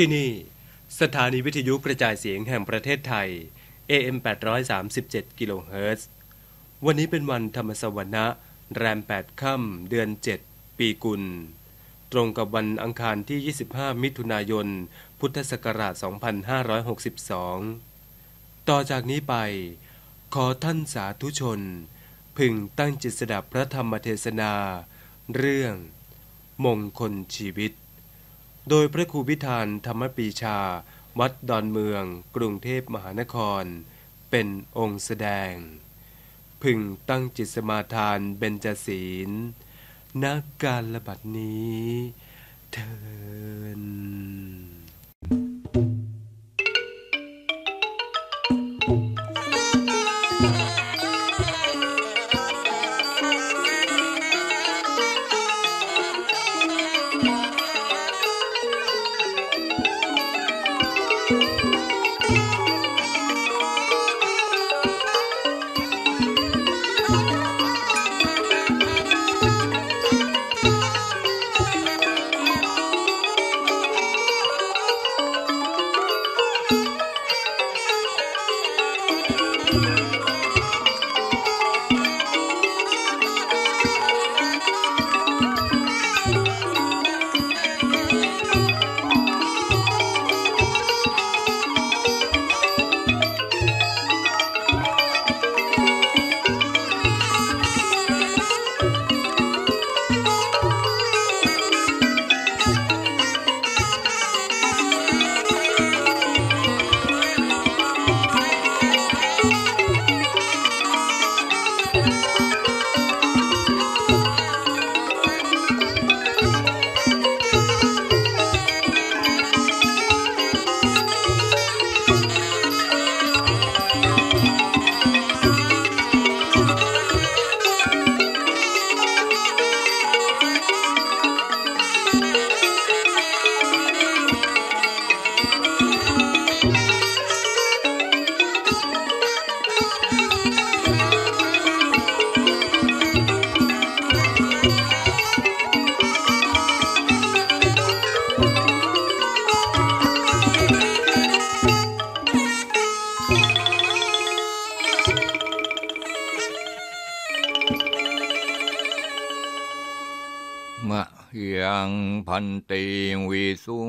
ที่นี่ สถานีวิทยุกระจายเสียงแห่งประเทศไทย AM 837 กิโลเฮิรตซ์วันนี้เป็นวันธรรมสวรรคะแรม8ค่ำเดือน 7 ปีกุล ตรงกับวันอังคารที่ 25 มิถุนายน พุทธศักราช 2562 ต่อจากนี้ไป ขอท่านสาธุชน พึงตั้งจิตสดับพระธรรมเทศนา เรื่อง มงคลชีวิตโดยพระครูวิธานธรรมปีชา วัดดอนเมืองกรุงเทพมหานคร เป็นองค์แสดง พึงตั้งจิตสมาทานเบญจศีลนักการระบัดนี้เทิน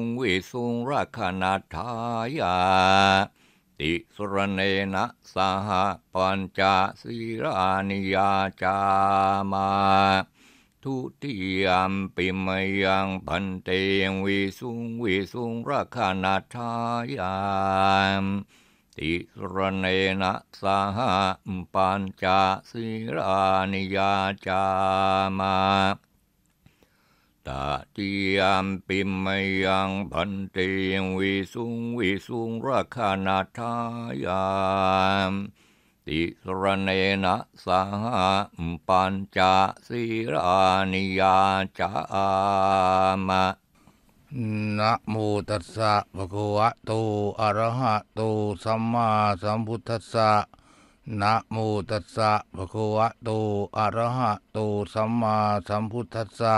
งวิสุงราคณาทายาติสุรเนนะสหปัญจศีรานิยาจามาทุติยามปิมยังพันเตงวิสุงวิสุงราคานาทายามติสรเนนะสหปัญจศีรานิยาจามาตาตียามปิมมยังพันเตงวิสุงวิสุงราคานาทายามติสรเนนะสหปัญจสีรานิยาจามะ นะโมตัสสะภะคะวะโต อะระหะโต สัมมาสัมพุทธัสสะ นะโมตัสสะภะคะวะโต อะระหะโต สัมมาสัมพุทธัสสะ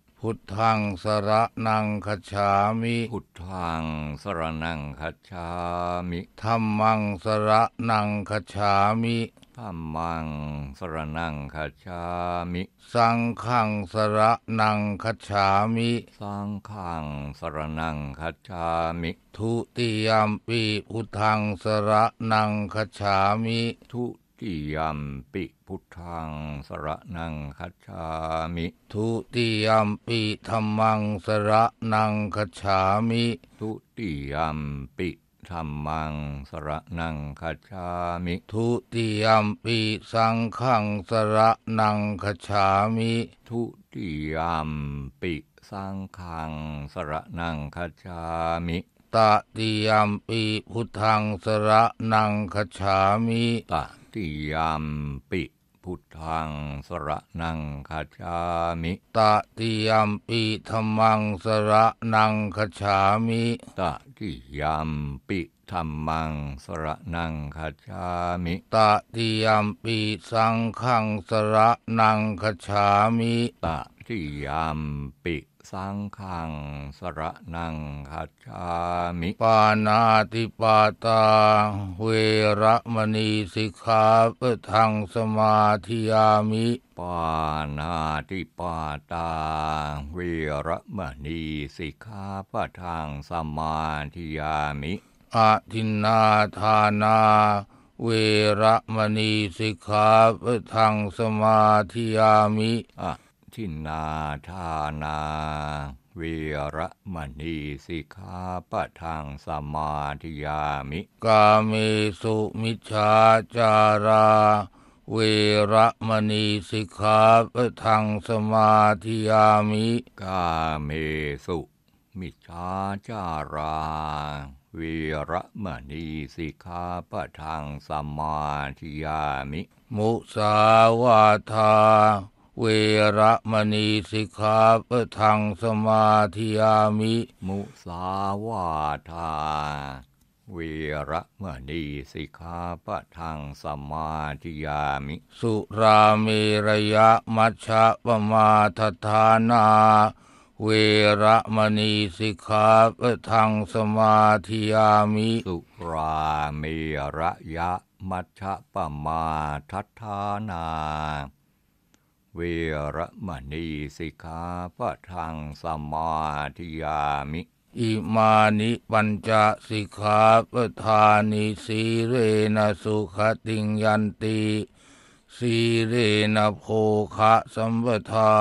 พุทธังสระนังคชจามิพุทธังสระนังคชจามิธรรมังสระนังคชจามิธรรมังสระนังคชจามิสังขังสระนังคชจามิสังขังสระนังคชจามิ ทุติยมปีพุทธังสระนังคชจามิทุติยัมปิพุทธังสระนังคัจฉามิ ทุติยัมปิธรรมังสระนังคัจฉามิ ทุติยัมปิธรรมังสระนังคัจฉามิทุติยัมปิสังฆังสระนังคัจฉามิทุติยัมปิสังฆังสระนังคัจฉามิตติยัมปิพุทธังสระนังคัจฉามิตติยามปิพุทธังสระนังคาชามิตติยามปิธรรมังสระนังคาชามิตติยามปิธรรมังสระนังคาชามิตติยามปิสังฆังสระนังคาชามิตติยามปิสังขังสระนังคัจฉามิ ปานาติปาตา เวระมณีสิกขาปะทังสมาธิยามิ ปานาติปาตา เวระมณีสิกขาปะทังสมาธิยามิอาทินาทานา เวระมณีสิกขาปะทังสมาธิยามิอะทินาทานา เวรมณีสิกขาปะทางสมาธิยามิกามีสุมิชาจาราเวรมณีสิกขาปะทังสมาธิยามิ กาเมสุ มิชาจารา เวรมณีสิกขาปะทังสมาธิยามิ มุสาวาทาเวระมณีสิกขาปทังสมาธิามิ มุสาวาทาเวระมณีสิกขาปทังสมาธิามิ สุราเมรยะมัชฌะปมาทธานา เวระมณีสิกขาปทังสมาธิามิ สุราเมรยะมัชฌะปมาทธานาเวรมณีสิกขาปะทังสมาธิยามิ อิมานิปัญจสิกขาปะทานิสีเรนะสุขติงยันติสีเรนะโภคะสัมปทา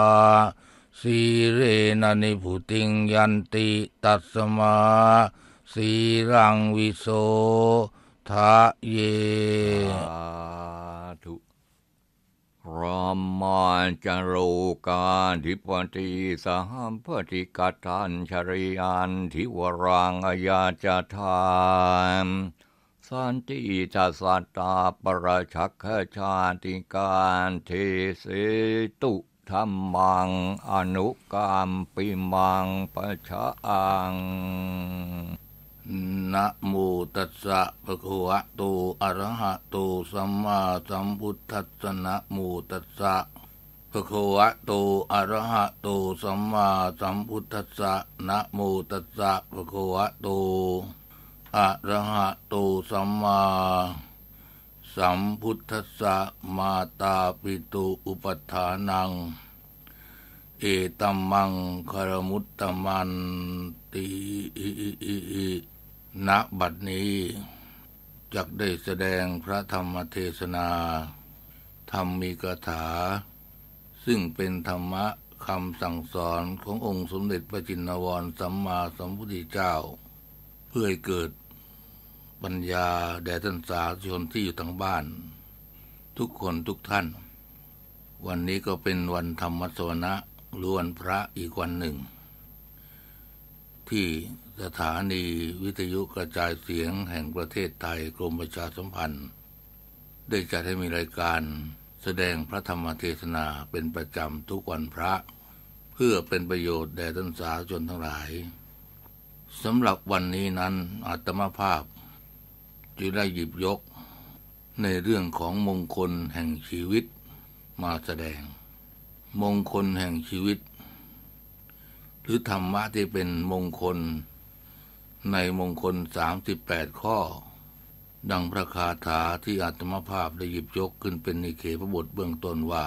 สีเรนะนิพุติงยันติตัสมา สีรังวิโสทะเยจโรกาทิปติสหัมปติกทันชริยานทิวรังอายาจทานสันติจัสตาปรชักขชาติการเทเสตุธรรมัง อนุกามปิมังปะชะอังนะโมตัสสะภะคะวะโตอะระหะโตสัมมาสัมพุทธัสสะนะโมตัสสะภะคะวะโตอะระหะโตสัมมาสัมพุทธัสสะนะโมตัสสะภะคะวะโตอะระหะโตสัมมาสัมพุทธัสสะมาตาปิตุอุปัฏฐานัง เอตัมมังคารมุตตมันติณบัดนี้จักได้แสดงพระธรรมเทศนาธรรมมีกถาซึ่งเป็นธรรมะคำสั่งสอนขององค์สมเด็จพระจินนวรสัมมาสัมพุทธเจ้า เพื่อให้เกิดปัญญาแด่ท่านสาธุชนที่อยู่ทางบ้าน ทุกคนทุกท่าน วันนี้ก็เป็นวันธรรมสวนะล้วนพระอีกวันหนึ่งที่สถานีวิทยุกระจายเสียงแห่งประเทศไทยกรมประชาสัมพันธ์ ได้จัดให้มีรายการแสดงพระธรรมเทศนาเป็นประจำทุกวันพระ เพื่อเป็นประโยชน์แด่ท่านสาธชนทั้งหลายสำหรับวันนี้นั้นอาตมาภาพจึงได้หยิบยกในเรื่องของมงคลแห่งชีวิตมาแสดงมงคลแห่งชีวิตหรือธรรมะที่เป็นมงคล ในมงคลสามิบแปดข้อดังพระคาถาที่อาตมภาพได้หยิบยกขึ้นเป็นนิเคพระบทเบื้องต้นว่า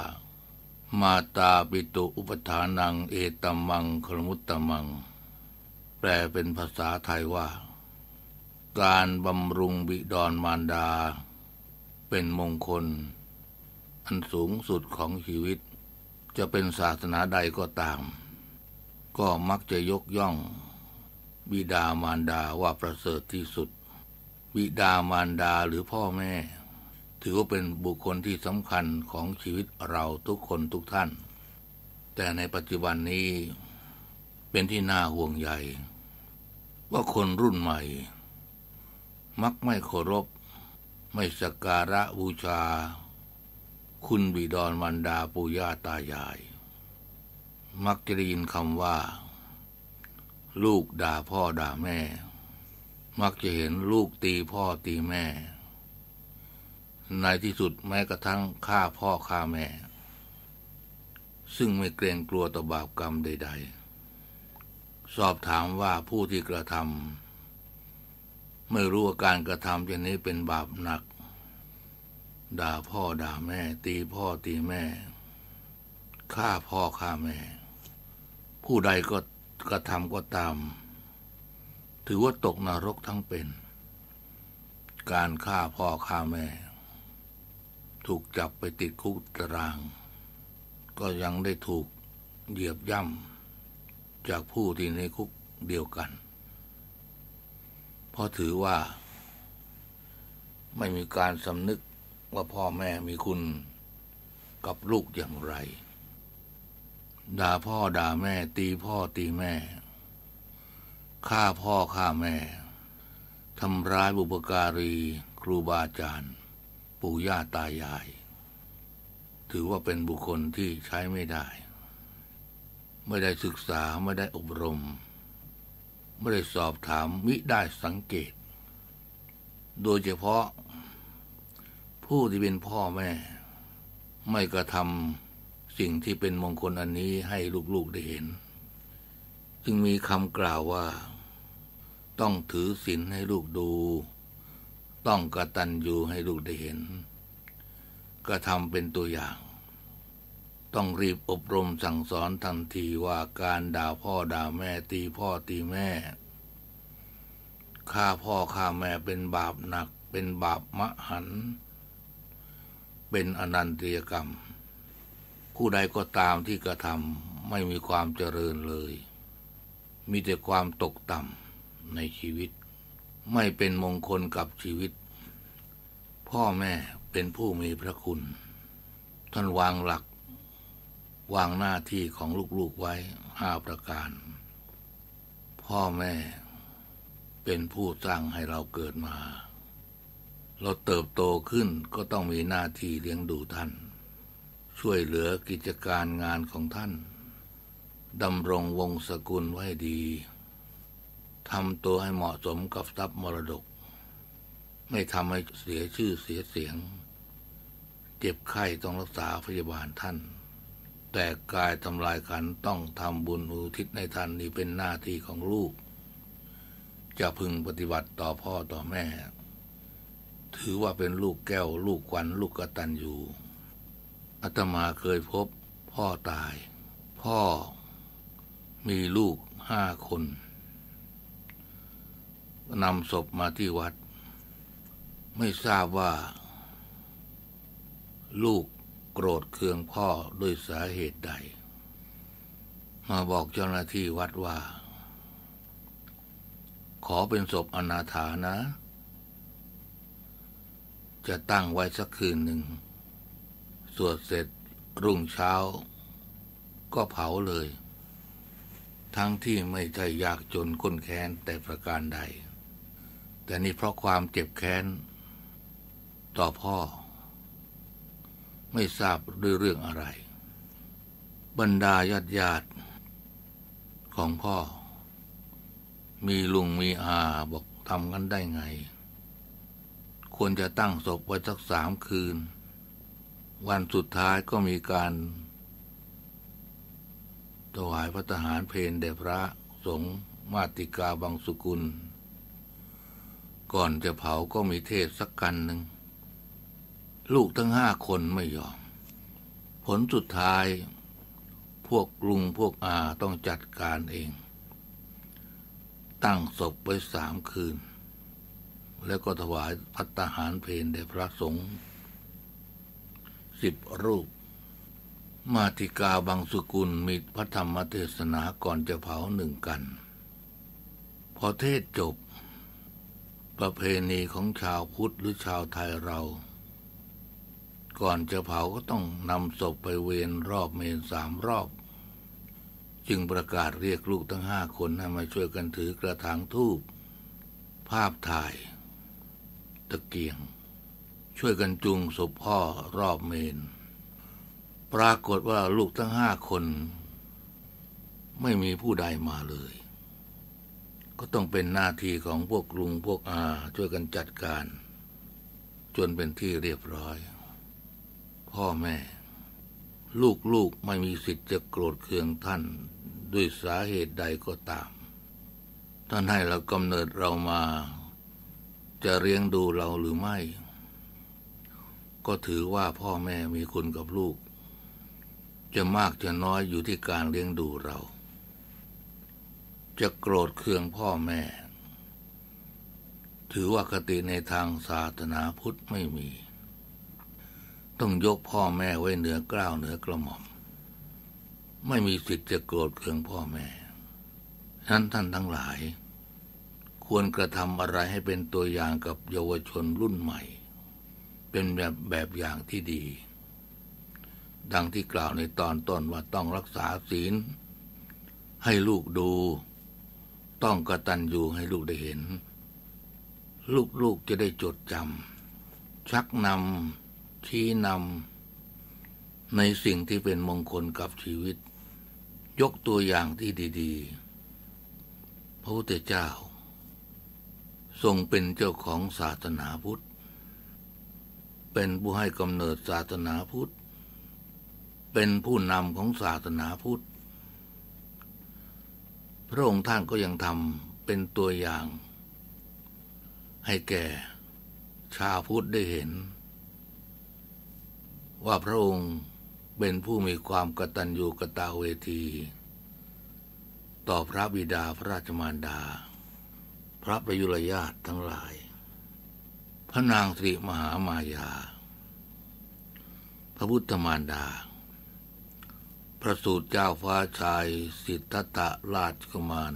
มาตาปิตุอุปทานังเอตมังคลมุตตมัง แปลเป็นภาษาไทยว่า การบำรุงบิดรมารดาเป็นมงคล อันสูงสุดของชีวิตจะเป็นศาสนาใดก็ตาม ก็มักจะยกย่อง บิดามารดาว่าประเสริฐที่สุดบิดามารดาหรือพ่อแม่ ถือว่าเป็นบุคคลที่สำคัญของชีวิตเราทุกคนทุกท่าน แต่ในปัจจุบันนี้เป็นที่น่าห่วงใยว่าคนรุ่นใหม่ มักไม่เคารพ ไม่สักการะบูชา คุณบิดอนวันดาปู่ย่าตายาย มักจะได้ยินคำว่า ลูกด่าพ่อด่าแม่มักจะเห็นลูกตีพ่อตีแม่ ในที่สุดแม้กระทั่งฆ่าพ่อฆ่าแม่ ซึ่งไม่เกรงกลัวต่อบาปกรรมใด ๆ สอบถามว่าผู้ที่กระทำไม่รู้ว่าการกระทำเช่นนี้เป็นบาปหนัก ด่าพ่อด่าแม่ ตีพ่อตีแม่ฆ่า พ่อฆ่า แม่ ผู้ใดก็กระทำก็ตามถือว่าตกนรกทั้งเป็น การฆ่าพ่อฆ่าแม่ ถูกจับไปติดคุกตาราง ก็ยังได้ถูกเหยียบย่ำจากผู้ที่ในคุกเดียวกัน เพราะถือว่า ไม่มีการสำนึกว่าพ่อแม่มีคุณกับลูกอย่างไร ด่าพ่อด่าแม่ตีพ่อตีแม่ฆ่าพ่อฆ่าแม่ ทำร้ายบุปการี ครูบาอาจารย์ ปู่ย่าตายาย ถือว่าเป็นบุคคลที่ใช้ไม่ได้ ไม่ได้ศึกษาไม่ได้อบรม ไม่ได้สอบถาม มิได้สังเกต โดยเฉพาะ ผู้ที่เป็นพ่อแม่ ไม่กระทำสิ่งที่เป็นมงคลอันนี้ให้ลูก ๆ ได้เห็น จึงมีคำกล่าวว่าต้องถือศีลให้ลูกดู ต้องกระตันอยู่ให้ลูกได้เห็น ก็ทำเป็นตัวอย่าง ต้องรีบอบรมสั่งสอนทันทีว่าการด่าพ่อด่าแม่ตีพ่อตีแม่ ฆ่าพ่อฆ่าแม่เป็นบาปหนัก เป็นบาปมะหัน เป็นอนันตริยกรรม ผู้ใดก็ตามที่กระทำไม่มีความเจริญเลย มีแต่ความตกต่ำในชีวิตไม่เป็นมงคลกับชีวิต พ่อแม่เป็นผู้มีพระคุณ ท่านวางหลัก วางหน้าที่ของลูกๆไว้ห้าประการ พ่อแม่เป็นผู้สร้างให้เราเกิดมา เราเติบโตขึ้นก็ต้องมีหน้าที่เลี้ยงดูท่าน ช่วยเหลือกิจการงานของท่านดำรงวงศกุลไว้ดีทำตัวให้เหมาะสมกับ ทรัพย์มรดก ไม่ทำให้เสียชื่อเสียเสียง เจ็บ ไข้ ต้องรักษาพยาบาลท่าน แต่กายทำลาย กันต้องทำบุญอุทิศในท่านนี่เป็นหน้าที่ของลูก จะพึงปฏิบัติต่อพ่อต่อแม่ ถือว่าเป็นลูกแก้วลูกควันลูกกระตันอยู่อาตมาเคยพบพ่อตาย พ่อ มีลูกห้าคนนำศพมาที่วัด ไม่ทราบว่า ลูกโกรธเคืองพ่อด้วยสาเหตุใด มาบอกเจ้าหน้าที่วัดว่า ขอเป็นศพอนาถานะ จะตั้งไว้สักคืนหนึ่งสวดเสร็จรุ่งเช้าก็เผาเลย ทั้งที่ไม่ใช่ยากจนค้นแค้นแต่ประการใดแต่นี่เพราะความเจ็บแค้น ต่อพ่อ ไม่ทราบด้วยเรื่องอะไร บรรดาญาติญาติของพ่อ มีลุงมีอาบอกทำกันได้ไง ควรจะตั้งศพไว้สักสามคืน วันสุดท้ายก็มีการถวายพระทหารเพนเดพระสงฆ์มาติกาบางสุกุลก่อนจะเผาก็มีเทศสักกันหนึ่ง ลูกทั้งห้าคนไม่ยอมผลสุดท้ายพวกลุงพวกอาต้องจัดการเอง ตั้งศพไว้สามคืน แล้วก็ถวายพัตหารเพนแด่พระสงฆ์สิบรูป มาติกาบางสุกุลมีพระธรรมเทศนาก่อนจะเผาหนึ่งกัน พอเทศจบประเพณีของชาวพุทธหรือชาวไทยเรา ก่อนจะเผาก็ต้องนำศพไปเวียนรอบเมนสามรอบ จึงประกาศเรียกลูกทั้งห้าคนให้มาช่วยกันถือกระถางทูบภาพถ่าย ตะเกียง ช่วยกันจุงศพพ่อรอบเมนปรากฏว่าลูกทั้งห้าคน ไม่มีผู้ใดมาเลยก็ต้องเป็นหน้าที่ของพวกลุงพวกอาช่วยกันจัดการ จนเป็นที่เรียบร้อย พ่อแม่ ลูกๆไม่มีสิทธิ์จะโกรธเคืองท่าน ด้วยสาเหตุใดก็ตามท่านให้เรากำเนิดเรามา จะเลี้ยงดูเราหรือไม่ ก็ถือว่าพ่อแม่มีคุณกับลูก จะมากจะน้อยอยู่ที่การเลี้ยงดูเราจะโกรธเคืองพ่อแม่ ถือว่าคติในทางศาสนาพุทธไม่มี ต้องยกพ่อแม่ไว้เหนือกล้าวเหนือกระหม่อม ไม่มีสิทธิ์จะโกรธเคืองพ่อแม่ นั้นท่านทั้งหลาย ควรกระทำอะไรให้เป็นตัวอย่างกับเยาวชนรุ่นใหม่ เป็นแบบแบบอย่างที่ดี ดังที่กล่าวในตอนต้นว่าต้องรักษาศีล ให้ลูกดูต้องกระตันอยู่ให้ลูกได้เห็น ลูกๆจะได้จดจำชักนำชี้นำในสิ่งที่เป็นมงคลกับชีวิต ยกตัวอย่างที่ดีๆ พระพุทธเจ้า ทรงเป็นเจ้าของศาสนาพุทธ เป็นผู้ให้กำเนิดศาสนาพุทธ เป็นผู้นำของศาสนาพุทธพระองค์ท่านก็ยังทำเป็นตัวอย่างให้แก่ชาวพุทธได้เห็น ว่าพระองค์เป็นผู้มีความกตัญญูกตาเวที ต่อพระบิดาพระราชมารดาพระประยุรญาติทั้งหลาย พระนางสิริมหามายาพระพุทธมารดาประสูติเจ้าฟ้าชายสิทธัตถราชกุมาร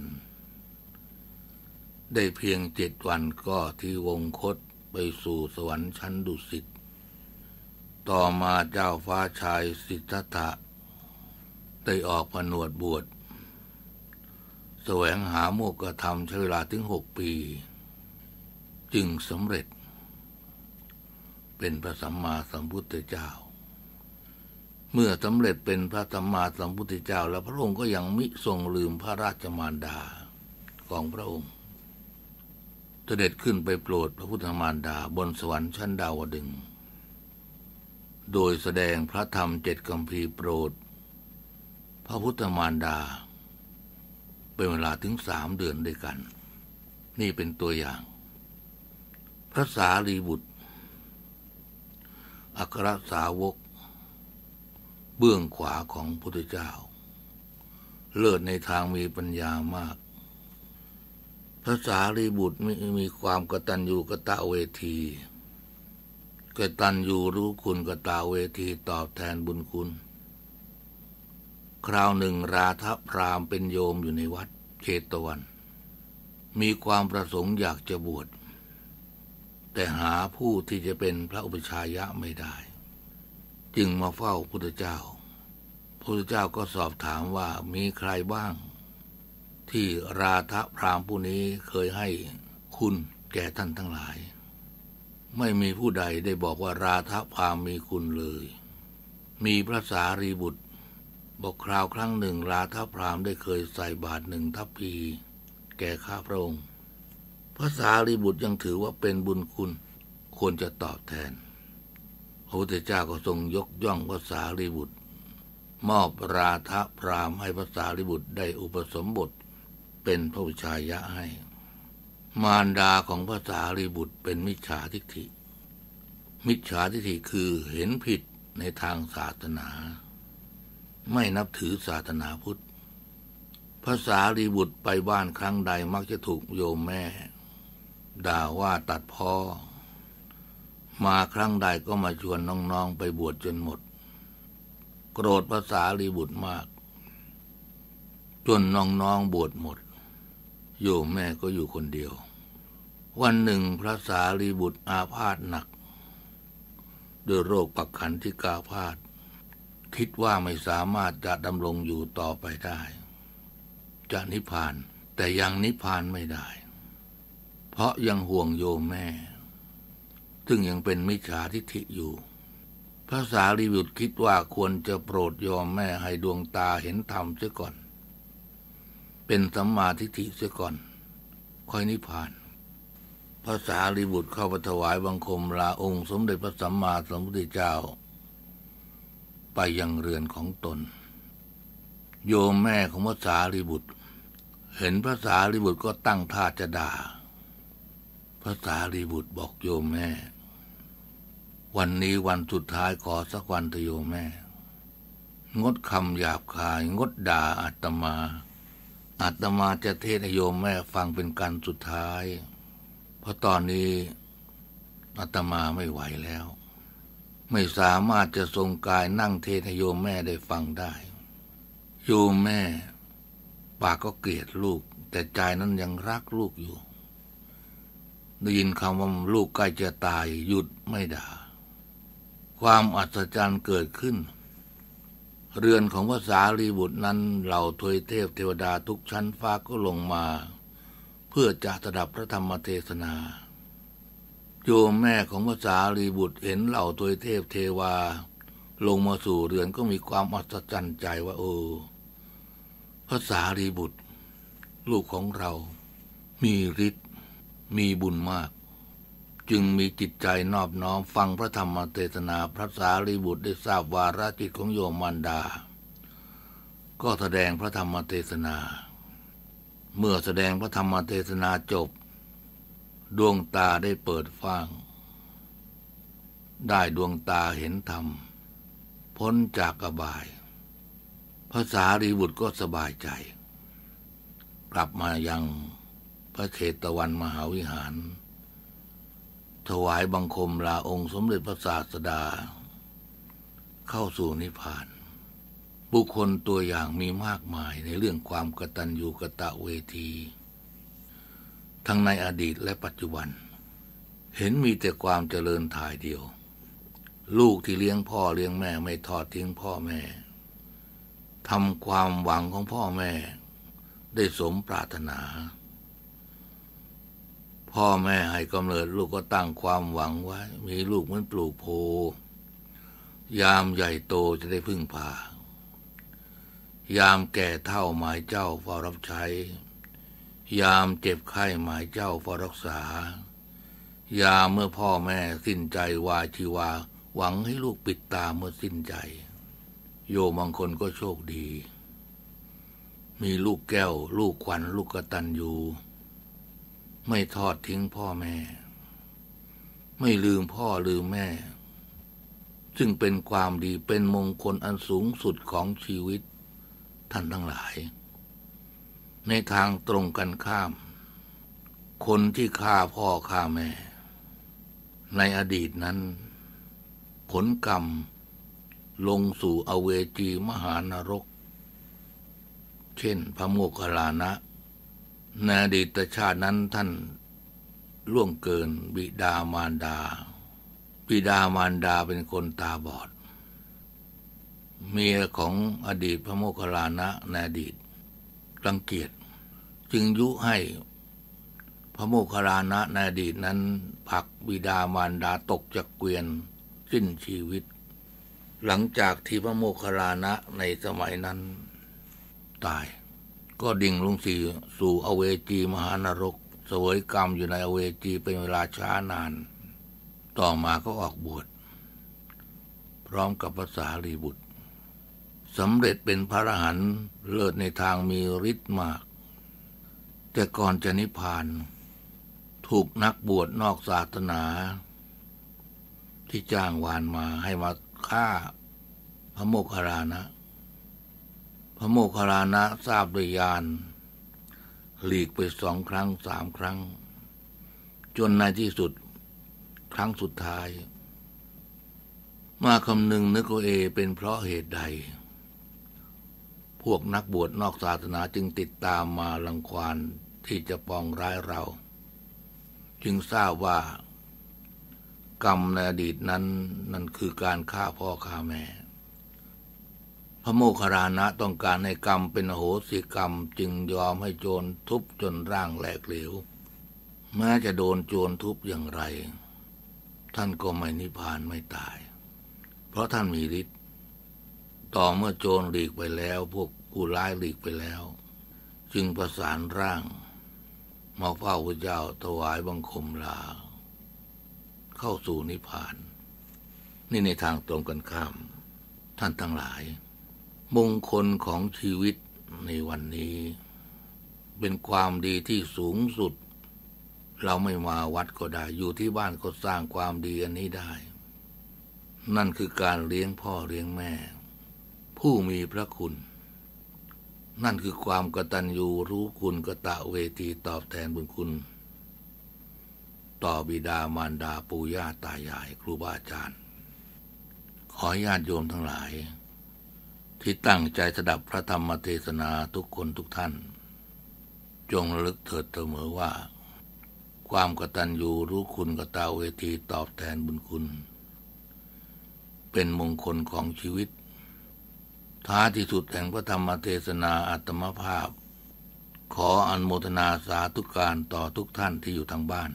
ได้เพียงเจ็ดวันก็ที่วงคตไปสู่สวรรค์ชั้นดุสิตต่อมาเจ้าฟ้าชายสิทธัตถะได้ออกผนวดบวช แสวงหาโมกธรรมใช้เวลาถึงหกปี จึงสำเร็จ เป็นพระสัมมาสัมพุทธเจ้าเมื่อสำเร็จเป็นพระสัมมาสัมพุทธเจ้า แล้วพระองค์ก็ยังมิทรงลืมพระราชมารดาของพระองค์ เสด็จขึ้นไปโปรดพระพุทธมารดา บนสวรรค์ชั้นดาวดึง โดยแสดงพระธรรมเจ็ดัำพีโปรด พระพุทธมารดา เป็นเวลาถึงสามเดือนด้วยกัน นี่เป็นตัวอย่าง พระสารีบุตร อัครสาวกเบื้องขวาของพระพุทธเจ้า เลิศในทางมีปัญญามาก พระสารีบุตรมีมีความกตัญญูกตะเวทีกตัญญูรู้คุณกตะเวทีตอบแทนบุญคุณ คราวหนึ่งราธพรามเป็นโยมอยู่ในวัดเชตวัน มีความประสงค์อยากจะบวชแต่หาผู้ที่จะเป็นพระอุปชายะไม่ได้จึงมาเฝ้าพุทธเจ้า พุทธเจ้าก็สอบถามว่ามีใครบ้าง ที่ราธพรามผู้นี้เคยให้คุณแก่ท่านทั้งหลาย ไม่มีผู้ใดได้บอกว่าราธพรามมีคุณเลย มีพระสารีบุตรบอกคราวครั้งหนึ่งราธพรามได้เคยใส่บาตรหนึ่งทัพพี แก่ข้าพระองค์พระสารีบุตรยังถือว่าเป็นบุญคุณควรจะตอบแทนพระพุทธเจ้าก็ทรงยกย่องภาษารีบุตร มอบราธะพรามให้ภาษารีบุตรได้อุปสมบทเป็นพระวิชายะให้ มารดาของภาษารีบุตรเป็นมิจฉาทิฏฐิมิจฉาทิฏฐิคือเห็นผิดในทางศาสนา ไม่นับถือศาสนาพุทธภาษารีบุตรไปบ้านครั้งใดมักจะถูกโยมแม่ด่าว่าตัดพ่อมาครั้งใดก็มาชวนน้องๆ ไปบวชจนหมด โกรธภาษาลีบุตรมากจนน้องๆบวชหมด โยมแม่ก็อยู่คนเดียว วันหนึ่งพระสารีบุตรอาพาธหนักด้วยโรคปักขันที่กาพาธคิดว่าไม่สามารถจะดำรงอยู่ต่อไปได้จะนิพพานแต่ยังนิพพานไม่ได้ เพราะยังห่วงโยมแม่ซึ่งยังเป็นมิจฉาทิฏฐิอยู่ภาษารีบุตรคิดว่าควรจะโปรดยอมแม่ให้ดวงตาเห็นธรรมเสียก่อน เป็นสัมมาทิฏฐิเสียก่อนค่อยนิพพานภาษารีบุตรเข้าไปถวายบังคมลาองค์ สมเด็จพระสัมมาสัมพุทธเจ้า ไปยังเรือนของตน โยมแม่ของภาษารีบุตร เห็นภาษารีบุตรก็ตั้งท่าจะด่าภาษารีบุตรบอกโยมแม่วันนี้วันสุดท้ายขอสักวันเถอโยแม่ งดคำหยาบคาย งดด่าอาตมา อาตมาจะเทศโยมแม่ฟังเป็นการสุดท้าย เพราะตอนนี้ อาตมาไม่ไหวแล้ว ไม่สามารถจะทรงกายนั่งเทศโยมแม่ได้ฟังได้ โยมแม่ ปากก็เกลียดลูกแต่ใจนั้นยังรักลูกอยู่ ได้ยินคำว่าลูกใกล้จะตายหยุดไม่ด่าความอัศจรรย์เกิดขึ้น เรือนของพระสารีบุตรนั้นเหล่าทวยเทพเทวดาทุกชั้นฟ้าก็ลงมา เพื่อจะสดับพระธรรมเทศนาโยมแม่ของพระสารีบุตรเห็นเหล่าทวยเทพเทวา ลงมาสู่เรือนก็มีความอัศจรรย์ใจว่าโอ้พระสารีบุตร ลูกของเรา มีฤทธิ์มีบุญมากจึงมีจิตใจนอบน้อมฟังพระธรรมเทศนาพระสารีบุตรได้ทราบวาระจิตของโยมมารดา ก็แสดงพระธรรมเทศนา เมื่อแสดงพระธรรมเทศนาจบ ดวงตาได้เปิดฟังได้ดวงตาเห็นธรรม พ้นจากอบายพระสารีบุตรก็สบายใจ กลับมายังพระเขตตะวันมหาวิหารถวายบังคมลาองค์สมเด็จพระศาสดาเข้าสู่นิพพาน บุคคลตัวอย่างมีมากมายในเรื่องความกตัญญูกะตะเวที ทั้งในอดีตและปัจจุบัน เห็นมีแต่ความเจริญทายเดียว ลูกที่เลี้ยงพ่อเลี้ยงแม่ไม่ทอดทิ้งพ่อแม่ทำความหวังของพ่อแม่ได้สมปรารถนาพ่อแม่ให้กำเนิดลูกก็ตั้งความหวังไว้ มีลูกเหมือนปลูกโพยามใหญ่โตจะได้พึ่งพายามแก่เท่าหมายเจ้าเฝ้ารับใช้ ยามเจ็บไข้หมายเจ้าเฝ้ารักษา ยามเมื่อพ่อแม่สิ้นใจวาชีวาหวังให้ลูกปิดตาเมื่อสิ้นใจ โยมบางคนก็โชคดี มีลูกแก้วลูกขวัญลูกกระตันอยู่ไม่ทอดทิ้งพ่อแม่ ไม่ลืมพ่อลืมแม่ ซึ่งเป็นความดีเป็นมงคลอันสูงสุดของชีวิตท่านทั้งหลาย ในทางตรงกันข้าม คนที่ฆ่าพ่อฆ่าแม่ ในอดีตนั้น ผลกรรมลงสู่อเวจีมหานรก เช่นพระโมคคัลลานะในอดีตชาตินั้นท่านล่วงเกินบิดามารดา บิดามารดาเป็นคนตาบอด เมียของอดีตพระโมคคัลลานะ ในอดีตรังเกียจจึงยุให้พระโมคคัลลานะในอดีตนั้นผักบิดามารดาตกจากเกวียนสิ้นชีวิต หลังจากที่พระโมคคัลลานะ ในสมัยนั้นตายก็ดิ่งลงสี่สู่อเวจีมหานรกสวยกรรมอยู่ในอเวจีเป็นเวลาช้านาน ต่อมาก็ออกบวช พร้อมกับภาษาลีบุตรสำเร็จเป็นพระอรหันต์เลิศในทางมีฤทธิ์มาก แต่ก่อนจะนิพพาน ถูกนักบวชนอกศาสนา ที่จ้างวานมาให้มาฆ่าพระโมคคัลลานะพระโมคคัลลานะทราบด้วยญาณหลีกไปสองครั้งสามครั้ง จนในที่สุด ครั้งสุดท้าย มาคำหนึ่งนึกเอเป็นเพราะเหตุใด พวกนักบวชนอกศาสนาจึงติดตามมาลังควานที่จะปองร้ายเรา จึงทราบว่า กรรมในอดีตนั้นนั่นคือการฆ่าพ่อฆ่าแม่พระโมคคารนะต้องการให้กรรมเป็นโหสิกรรมจึงยอมให้โจรทุบจนร่างแหลกเหลวแม้จะโดนโจรทุบอย่างไร ท่านก็ไม่นิพพานไม่ตาย เพราะท่านมีฤทธิ์ต่อเมื่อโจรหลีกไปแล้ว พวกผู้ร้ายหลีกไปแล้ว จึงประสานร่างมาเฝ้าพระเจ้าถวายบังคมลาเข้าสู่นิพพาน นี่ในทางตรงกันข้ามท่านทั้งหลายมงคลของชีวิตในวันนี้ เป็นความดีที่สูงสุด เราไม่มาวัดก็ได้อยู่ที่บ้านก็สร้างความดีอันนี้ได้ นั่นคือการเลี้ยงพ่อเลี้ยงแม่ ผู้มีพระคุณ นั่นคือความกตัญญูรู้คุณกตะเวทีตอบแทนบุญคุณ ต่อบิดามารดาปู่ย่าตายายครูบาอาจารย์ ขอญาติโยมทั้งหลายที่ตั้งใจสดับพระธรรมเทศนาทุกคนทุกท่าน จงระลึกเถิดเสมอว่า ความกตัญญูรู้คุณกตาเวทีตอบแทนบุญคุณ เป็นมงคลของชีวิต ท้าที่สุดแห่งพระธรรมเทศนาอัตมภาพ ขออันโมทนาสาธุการต่อทุกท่านที่อยู่ทางบ้าน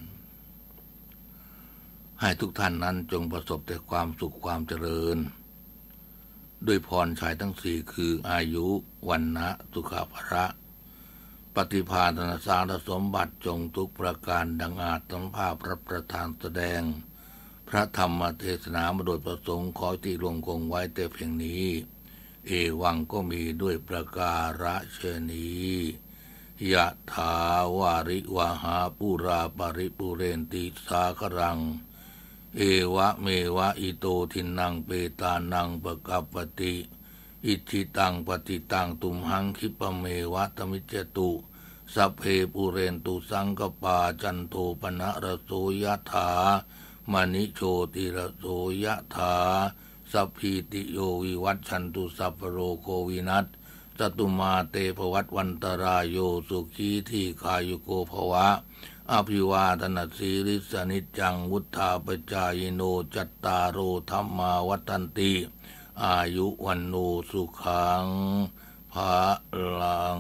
ให้ทุกท่านนั้นจงประสบแต่ความสุขความเจริญด้วยพรชัยทั้งสี่คืออายุวันนะสุขาภระ ปฏิภาณนสารสมบัติจงทุกประการดังอาจตั้งภาพพระประธานแสดง พระธรรมเทศนามาโดยประสงค์ขอที่ลงคงไว้แต่เพียงนี้ เอวังก็มีด้วยประการเชนี้ยะถาวาริวาหาปุราปริปุเรนติสาครังเอวะเมวะอิโตทินังเปตานังปะกัปปติ อิชิตังปฏิตังตุมหังคิปะเมวะตมิจตุสัพเพปุเรนตุสังกปาจันโทปนะระโสยถามณิโชติระโสยถาสัพพีติโยวิวัตชันตุสัพโรโควินัสจตุมาเตภวัตวันตรายโยสุขีที่คายุโกภวะอภิวาทนศีริสนิจัง วุธาปจายโนจัตตาโรธรรมาวัตันติ อายุวันโนสุขัง ภาลัง